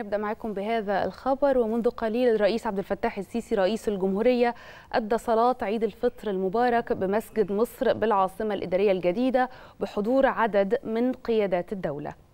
نبدأ معكم بهذا الخبر ومنذ قليل الرئيس عبد الفتاح السيسي رئيس الجمهورية أدى صلاة عيد الفطر المبارك بمسجد مصر بالعاصمة الإدارية الجديدة بحضور عدد من قيادات الدولة